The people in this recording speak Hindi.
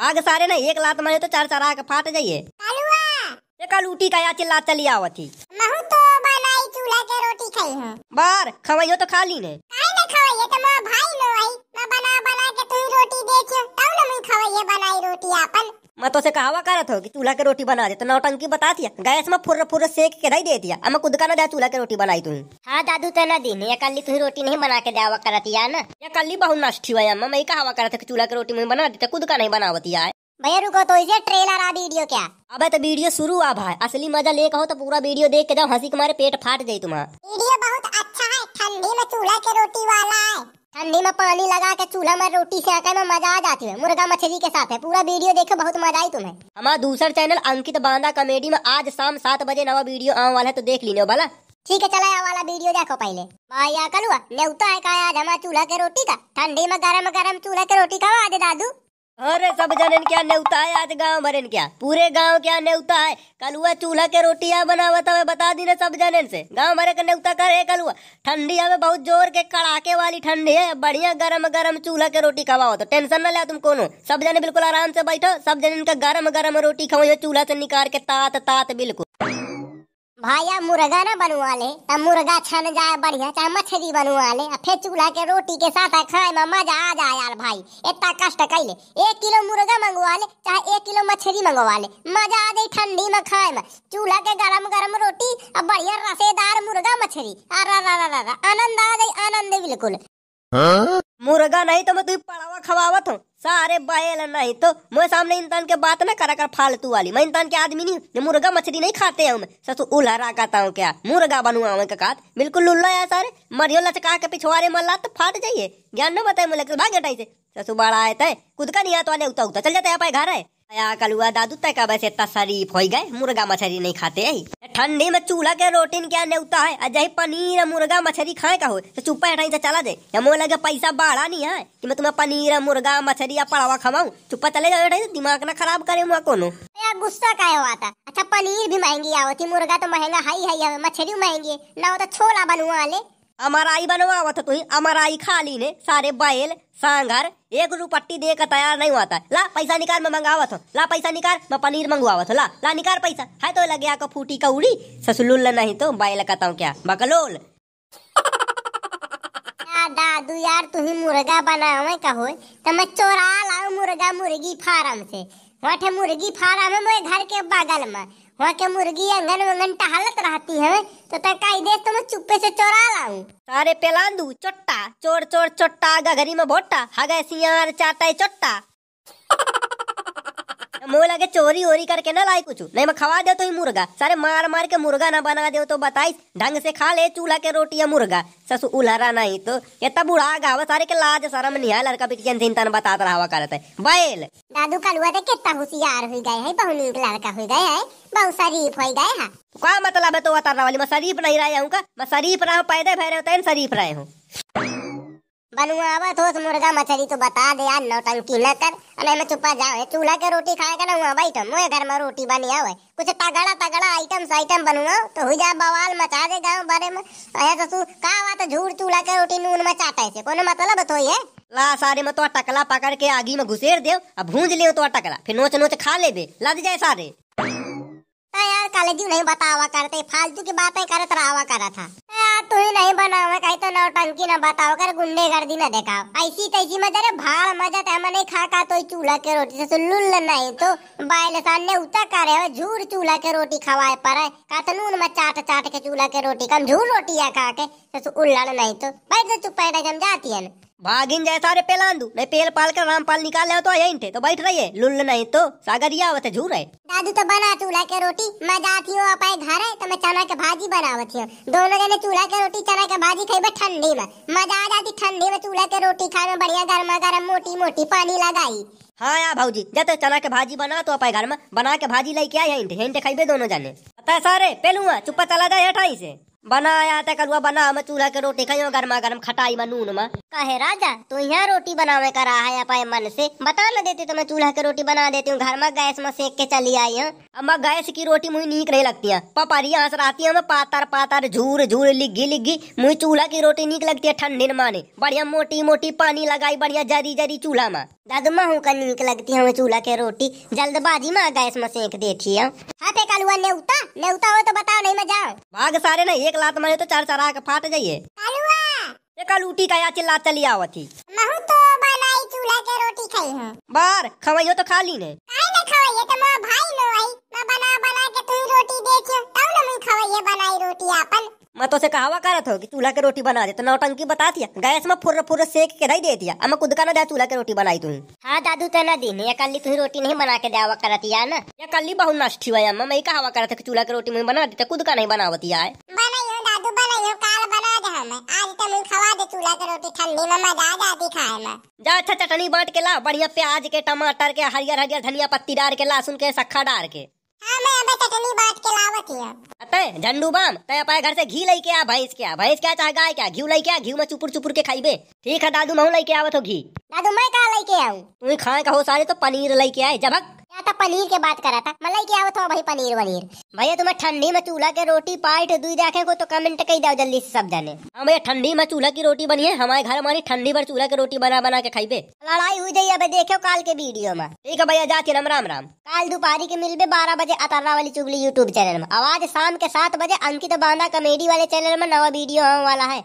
भाग सारे ना एक लात मारे तो चार चार आके फाट जाइए एक लूटी का या चिल्ला चली आवत महू तो बनाई चूल्हा के रोटी खाई हूं बार खवइयो तो खा ली ने काहे ना खवइयो तो मोर भाई लो आई मैं बना बना के तू रोटी देखियो तब ना मैं खवइयो बनाई रोटी आपन मैं तो से कहावा कर रहा कि चूल्हा के रोटी बना दे तो नौटंकी बता दिया गैस में फुर्र फुर्र सेक के दे दिया अब मैं खुद का ना जा चूल्हा के रोटी बनाई तू हाँ दादू तो ना दिन एक अली तुम्हें रोटी नहीं बना के दावा कर या ना एक अली बहुत नष्टी हुआ अम्मा मैं कहावा कर रहा था चूल्हा के रोटी मुझे बना देते तो खुद का नहीं बनावती यार भैया रुको तो इसे ट्रेलर आ वीडियो क्या अबे तो वीडियो शुरू आ भाई असली मजा ले कहो तो पूरा वीडियो देख के जाओ हंसी के मारे पेट फाट जाये तुम्हारा वीडियो बहुत अच्छा है ठंडी में चूल्हा के रोटी वाला है अन्नी में पानी लगा के चूल्हा में रोटी से आके में मजा आ जाती है मुर्गा मछली के साथ है पूरा वीडियो देखो बहुत मजा आई तुम्हें हमारा दूसरा चैनल अंकित बांदा कॉमेडी में आज शाम सात बजे नवा वीडियो आने वाला है तो देख लीजिए भला ठीक है चला वाला वीडियो देखो पहले भाई कलुआ न्यूता है का आज हमारा चूल्हा के रोटी का ठंडी में गरम गरम चूल्हा के रोटी खावा आज दादू अरे सब जन क्या न्यौता है आज गांव भरे क्या पूरे गांव क्या न्यौता है कलुआ चूल्हा के रोटियां हुआ था बता दी ना सब जन से गांव भरे का नेवता कल कलुआ ठंडी हमें बहुत जोर के कड़ाके वाली ठंडी है बढ़िया गरम गरम चूल्हा के रोटी खवाओ तो टेंशन ना ले तुम को सब जने बिल्कुल आराम से बैठो सब जन का गरम गरम रोटी खाओ चूल्हा से निकाल के तात तात बिल्कुल भाई भाया मुर्गा ना बनवा ले अब मुर्गा छन जाए बढ़िया चाहे मछली बनवा ले फिर चूल्हा के रोटी के साथ खाए में मजा आ जाए यार भाई इतना कष्ट कैले एक किलो मुर्गा मंगवा ले चाहे एक किलो मछली मंगवा ले मजा आ जाए ठंडी में खाए में चूल्हा के गरम गरम रोटी और बढ़िया रसेदार मुर्गा मछली आनंद आ जाए आनंद बिल्कुल हाँ? मुर्गा नहीं तो मैं तुझे पड़ावा खवावत हूँ सारे बैल नहीं तो मैं सामने इंसान के बात ना करा कर फालतू वाली मैं इंसान के आदमी नहीं हूँ मुर्गा मछली नहीं खाते हैं मैं ससु उलहरा कहता हूँ क्या मुर्गा बनुआ हूँ ककात बिल्कुल लुल्ला है सारे मरियो लचका के पिछवारे मल्ला तो फाट जाइए ज्ञान न बताए मुझे तो भाग हटाई से ससु बड़ा आए थे खुद का नहीं आता उतर उतर चल जाता है घर है कल कलुआ दादू तय अब वैसे इतना शरीफ हो गए मुर्गा मछली नहीं खाते है ठंडी में चूल्हा के रोटीन क्या नेवता है अजय पनीर मुर्गा मछली खाए का हो तो चुप है से तो चला दे या मोह लगे पैसा बाढ़ा नहीं है कि मैं तुम्हें पनीर मुर्गा मछली या पड़ावा खवाऊ चुप्पा चले जाओ दिमाग ना खराब करे मुआ को गुस्सा का हुआ था अच्छा पनीर भी महंगी थी मुर्गा तो महंगा हाई है मछली महंगी ना हो तो छोला बनवा ले अमराई तो तू अमराई खाली ने सारे बैल सांगर एक रूपट्टी दे का तैयार नहीं हुआ ला पैसा निकाल मैं मंगावत था ला पैसा निकाल मैं पनीर मंगवावत ला ला निकाल पैसा है तो लगे आका फूटी का उड़ी ससुलुल नहीं तो बैल कहता हूँ क्या बकलोल दादू यार तुम्हें मुर्गा बनाओ मैं कहो तो मैं चोरा लाऊ मुर्गा मुर्गी फार्म से वहाँ मुर्गी फार्म है मेरे घर के बगल में वहाँ के मुर्गी अंगन वंगन टहलत रहती है तो तका तो मैं चुप्पे से चोरा लाऊं अरे पेलांदू चोट्टा चोर चोर चोट्टा गगरी में भोट्टा हगे सियार चाटा चोट्टा मोह लगे चोरी ओरी करके ना लाए कुछ नहीं मैं खवा दे तो ही मुर्गा सारे मार मार के मुर्गा ना बना दे तो बताई ढंग से खा ले चूल्हा के रोटी या मुर्गा ससु उलहरा नहीं तो ये तब उड़ा गा सारे के लाज सारा में निहाल लड़का बिटिया चिंता ने बताता रहा हुआ करते बैल दादू कलुआ तो कितना होशियार हो गए है बहुत नीक लड़का हो गए है बहुत शरीफ हो गए है क्या मतलब है तो बता रहा वाली मैं शरीफ नहीं रहा हूँ का मैं शरीफ रहा हूँ पैदा भैर होते शरीफ रहे हूँ बनुआ आवत तो होस मुर्गा मछली तो बता दे यार नौटंकी न कर अने में चुपा जाओ चूल्हा के रोटी खाए का ना हुआ बैठ मोए घर में रोटी बनी आवे कुछ तगड़ा तगड़ा आइटम आइटम बनुआ तो हो जा बवाल मचा दे गांव बारे में आया ससु का बात झूठ चूल्हा के रोटी नून में चाटा से कोनो मतलब तो है ला सारे में तो टकला पकड़ के आगी में घुसेर देव अब भूंज ले तो टकला फिर नोच नोच खा लेबे लद जाए सारे यार कॉलेज नहीं बतावा करते फालतू की बातें करत रहा करा था तू ही नहीं बनावे कहीं तो ना टंकी ना बताओ कर गुंडे कर दी ना देखा ऐसी तैसी मजा रे भाड़ मजा था मैंने खा का तो चूल्हा के रोटी से लुल नहीं तो बाइल सामने उता करे हो झूठ चूल्हा के रोटी खवाए पर का तो नून में चाट चाट के चूल्हा के रोटी कम रोटी है खा के तो उल्लड़ नहीं तो भाई तो चुप जम जाती है भागिन जैसा रे पेलान दू नहीं पेल पाल कर रामपाल निकाल हो तो यही थे तो बैठ रही है लुल्ल नहीं तो सागरिया आवत झूर है दादू तो बना चूल्हा के रोटी मैं जाती हूँ अपने घर है तो मैं चना के भाजी बनावती हूँ दोनों जने चूल्हा के रोटी चना के भाजी खाई बस ठंडी में मजा आ जाती ठंडी में चूल्हा के रोटी खाने में बढ़िया गर्मा गर्म मोटी मोटी पानी लगाई हाँ यार भाजी जब तो चना के भाजी बना तो अपने घर में बना के भाजी लेके आए हिंट हिंट खेबे दोनों जने पता है सारे पेलुआ चुप्पा चला जाए ठाई से बनाया था कलुआ बना मैं चूल्हा के रोटी खाई गर्मा गर्म खटाई में नून में कहे राजा तू यहाँ रोटी बनावे का रहा है अपने मन से बता न देते तो मैं चूल्हा के रोटी बना देती हूँ घर में गैस में सेक के चली आई हूँ अब गैस की रोटी मुझे नीक नहीं लगती है पपरी से रहती है पातर पातर झूर झूर लिग्गी लिग्गी मुझे चूल्हा की रोटी नीक लगती है ठंडी माने बढ़िया मोटी मोटी पानी लगाई बढ़िया जरी जरी चूल्हा में दादुमा हूँ का नीक लगती हमें चूल्हा के रोटी जल्दबाजी में गैस में सेक देती है हाँ ते कालुआ नेउता नेउता हो तो बताओ नहीं मैं जाऊँ भाग सारे ना एक लात मारे तो चार चार के फाट जाइए ये कल का या चिल्ला चली आवत ही महू तो बनाई चूल्हा के रोटी खाई हूं बार खवइयो तो खा ली ने काहे ना खवइयो तो मैं भाई लो आई मैं बना बना के तू रोटी देखियो तब ना मैं खवइयो बनाई रोटी आपन मैं तो से कहावा करत था कि चूल्हा के रोटी बना दे तो नौटंकी बता दिया गैस में फुर्र फुर्र सेक के नहीं दे दिया अब मैं खुद का ना दे चूल्हा के रोटी बनाई तू हाँ दादू तो ना दी ये कल तू रोटी नहीं बना के दयावा करत या ना ये कल बहुत नष्टी हुआ अम्मा मैं कहावा करत था चूल्हा के रोटी मुझे बना देते तो खुद का नहीं बनावती आए बना दे हमें तो जा अच्छा चटनी बांट के ला बढ़िया प्याज के टमाटर के हरियर हरियर धनिया पत्ती डाल के लहसुन के सखा डाल के हाँ मैं के लावत झंडू बाम ते अपाए घर से घी लेके आ भैंस क्या भैंस क्या चाहे गाय क्या घी लेके आ घी में चुपुर चुपुर के खाइबे ठीक है दादू महू लेके आवत हो घी दादू मैं का लेके के आऊं तू खाए का हो सारे तो पनीर लेके आए जबक पनीर के बात करा था मलाई क्या बताओ भाई पनीर वनीर भैया तुम्हें ठंडी में चूल्हा के रोटी पाइट दू देखे को तो कमेंट कही दो जल्दी से सब जाने हाँ भैया ठंडी में चूल्हा की रोटी बनी है हमारे घर हमारी ठंडी पर चूल्हा की रोटी बना बना के खाई पे लड़ाई हुई जाइए अब देखो कल के वीडियो में ठीक है भैया जाती राम राम राम काल दोपहरी के मिल पे बारह बजे अतर्रा वाली चुगली यूट्यूब चैनल में आवाज शाम के सात बजे अंकित बांदा कॉमेडी वाले चैनल में नवा वीडियो आने वाला है